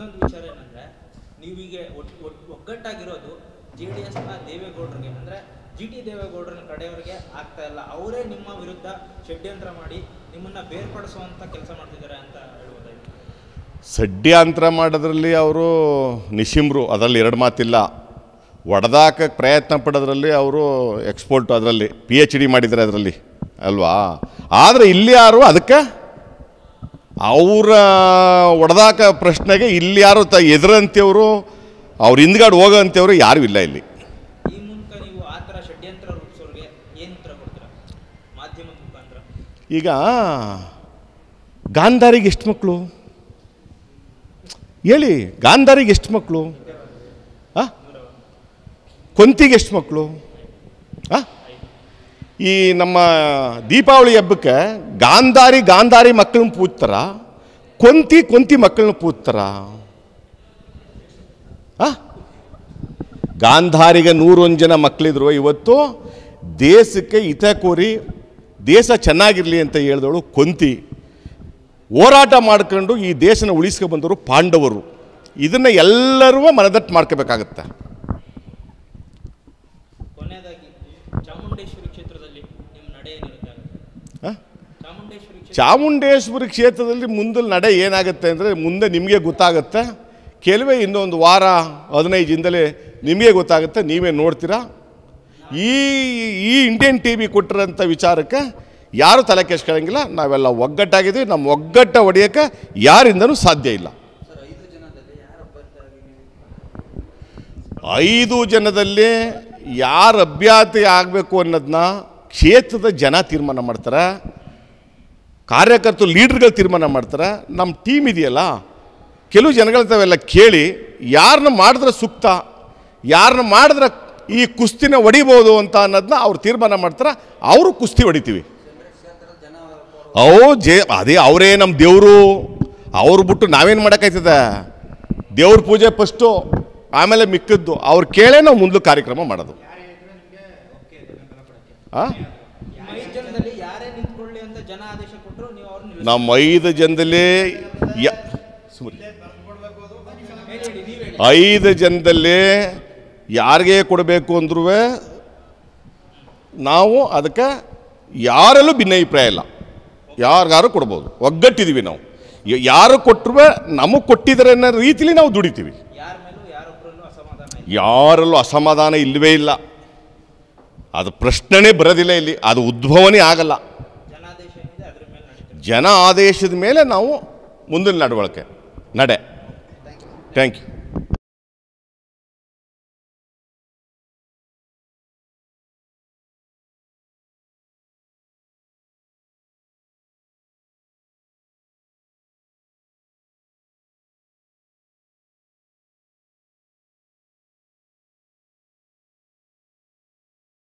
ಇನ್ನೊಂದು ವಿಚಾರ ಏನಂದ್ರೆ ನೀವೀಗ ಒಗ್ಗಟ್ಟಾಗಿರೋದು ಜೆ ಡಿ ಎಸ್ನ ದೇವೇಗೌಡರಿಗೆ ಅಂದ್ರೆ ಜಿ ಟಿ ದೇವೇಗೌಡರ ಕಡೆಯವರಿಗೆ ಆಗ್ತಾ ಇಲ್ಲ ಅವರೇ ನಿಮ್ಮ ವಿರುದ್ಧ ಷಡ್ಯಂತ್ರ ಮಾಡಿ ನಿಮ್ಮನ್ನ ಬೇರ್ಪಡಿಸುವಂತ ಕೆಲಸ ಮಾಡ್ತಿದ್ದಾರೆ ಅಂತ ಷಡ್ಯಂತ್ರ ಮಾಡೋದ್ರಲ್ಲಿ ಅವರು ನಿಶಿಮ್ರು ಅದರಲ್ಲಿ ಎರಡು ಮಾತಿಲ್ಲ ಒಡೆದಾಕಕ್ಕೆ ಪ್ರಯತ್ನ ಪಡೋದ್ರಲ್ಲಿ ಅವರು ಎಕ್ಸ್ಪೋರ್ಟ್ ಅದರಲ್ಲಿ ಪಿ ಎಚ್ ಡಿ ಮಾಡಿದ್ದಾರೆ ಅದರಲ್ಲಿ ಅಲ್ವಾ ಆದರೆ ಇಲ್ಲಿ ಯಾರು ಅದಕ್ಕೆ ಅವರ ಒಡೆದಾಕ ಪ್ರಶ್ನೆಗೆ ಇಲ್ಲಿ ಯಾರು ತ ಎದುರಂತೆಯವರು ಅವ್ರ ಹಿಂದ್ಗಡೆ ಹೋಗೋ ಯಾರೂ ಇಲ್ಲ ಇಲ್ಲಿ ಈಗ ಗಾಂಧಾರಿಗೆ ಎಷ್ಟು ಮಕ್ಕಳು ಹೇಳಿ ಗಾಂಧಾರಿಗೆ ಎಷ್ಟು ಮಕ್ಕಳು ಹಾಂ ಕೊಂತಿಗೆ ಎಷ್ಟು ಮಕ್ಕಳು ಹಾಂ ಈ ನಮ್ಮ ದೀಪಾವಳಿ ಹಬ್ಬಕ್ಕೆ ಗಾಂಧಾರಿ ಗಾಂಧಾರಿ ಮಕ್ಕಳನ್ನ ಪೂಜ್ತಾರ ಕೊಂತಿ ಕೊಂತಿ ಮಕ್ಕಳನ್ನ ಪೂಜ್ತಾರ ಗಾಂಧಾರಿಗೆ ನೂರೊಂದು ಜನ ಮಕ್ಕಳಿದ್ರು ಇವತ್ತು ದೇಶಕ್ಕೆ ಹಿತ ಕೋರಿ ದೇಶ ಚೆನ್ನಾಗಿರಲಿ ಅಂತ ಹೇಳಿದವಳು ಕೊಂತಿ ಹೋರಾಟ ಮಾಡ್ಕೊಂಡು ಈ ದೇಶನ ಉಳಿಸ್ಕೊಂಡು ಬಂದವರು ಪಾಂಡವರು ಇದನ್ನು ಎಲ್ಲರೂ ಮನದಟ್ಟು ಮಾಡ್ಕೋಬೇಕಾಗತ್ತೆ ಚಾಮುಂಡೇಶ್ವರಿ ಕ್ಷೇತ್ರದಲ್ಲಿ ಮುಂದೆ ನಡೆ ಏನಾಗುತ್ತೆ ಅಂದರೆ ಮುಂದೆ ನಿಮಗೆ ಗೊತ್ತಾಗುತ್ತೆ ಕೆಲವೇ ಇನ್ನೊಂದು ವಾರ ಹದಿನೈದಿಂದಲೇ ದಿನದಲ್ಲೇ ನಿಮಗೆ ಗೊತ್ತಾಗುತ್ತೆ ನೀವೇ ನೋಡ್ತೀರಾ ಈ ಈ ಇಂಡಿಯನ್ ಟಿ ವಿ ಕೊಟ್ಟಿರೋಂಥ ವಿಚಾರಕ್ಕೆ ಯಾರು ತಲೆ ಕೆಸ್ಕೊಳ್ಳೋಂಗಿಲ್ಲ ನಾವೆಲ್ಲ ಒಗ್ಗಟ್ಟಾಗಿದ್ದೀವಿ ನಮ್ಮ ಒಗ್ಗಟ್ಟ ಹೊಡೆಯೋಕ್ಕೆ ಯಾರಿಂದನೂ ಸಾಧ್ಯ ಇಲ್ಲ ಐದು ಜನದಲ್ಲಿ ಯಾರು ಅಭ್ಯರ್ಥಿ ಆಗಬೇಕು ಅನ್ನೋದನ್ನ ಕ್ಷೇತ್ರದ ಜನ ತೀರ್ಮಾನ ಮಾಡ್ತಾರೆ ಕಾರ್ಯಕರ್ತರು ಲೀಡ್ರ್ಗಳು ತೀರ್ಮಾನ ಮಾಡ್ತಾರೆ ನಮ್ಮ ಟೀಮ್ ಇದೆಯಲ್ಲ ಕೆಲವು ಜನಗಳ ತಾವೆಲ್ಲ ಕೇಳಿ ಯಾರನ್ನ ಮಾಡಿದ್ರೆ ಸೂಕ್ತ ಯಾರನ್ನ ಮಾಡಿದ್ರೆ ಈ ಕುಸ್ತಿನ ಹೊಡಿಬೋದು ಅಂತ ಅನ್ನೋದನ್ನ ಅವ್ರು ತೀರ್ಮಾನ ಮಾಡ್ತಾರೆ ಅವರು ಕುಸ್ತಿ ಹೊಡಿತೀವಿ ಓ ಜೇ ಅದೇ ಅವರೇ ನಮ್ಮ ದೇವರು ಅವ್ರು ಬಿಟ್ಟು ನಾವೇನು ಮಾಡೋಕ್ಕಾಯ್ತದ ದೇವ್ರ ಪೂಜೆ ಫಸ್ಟು ಆಮೇಲೆ ಮಿಕ್ಕದ್ದು ಅವ್ರು ಕೇಳೇ ನಾವು ಮುಂದೆ ಕಾರ್ಯಕ್ರಮ ಮಾಡೋದು ನಮ್ಮ ಐದು ಜನದಲ್ಲಿ ಐದು ಜನದಲ್ಲಿ ಯಾರಿಗೆ ಕೊಡಬೇಕು ಅಂದ್ರೂ ನಾವು ಅದಕ್ಕೆ ಯಾರಲ್ಲೂ ಭಿನ್ನಾಭಿಪ್ರಾಯ ಇಲ್ಲ ಯಾರಿಗಾರು ಕೊಡ್ಬೋದು ಒಗ್ಗಟ್ಟಿದ್ದೀವಿ ನಾವು ಯಾರು ಕೊಟ್ಟರು ನಮಗೆ ಕೊಟ್ಟಿದ್ದಾರೆ ಅನ್ನೋ ರೀತಿಲಿ ನಾವು ದುಡಿತೀವಿ ಯಾರಲ್ಲೂ ಅಸಮಾಧಾನ ಇಲ್ಲವೇ ಇಲ್ಲ ಅದು ಪ್ರಶ್ನೆನೇ ಬರೋದಿಲ್ಲ ಇಲ್ಲಿ ಅದು ಉದ್ಭವನೇ ಆಗಲ್ಲ ಜನ ಆದೇಶದ ಮೇಲೆ ನಾವು ಮುಂದಿನ ನಡವಳಿಕೆ ನಡೆ ಥ್ಯಾಂಕ್ ಯು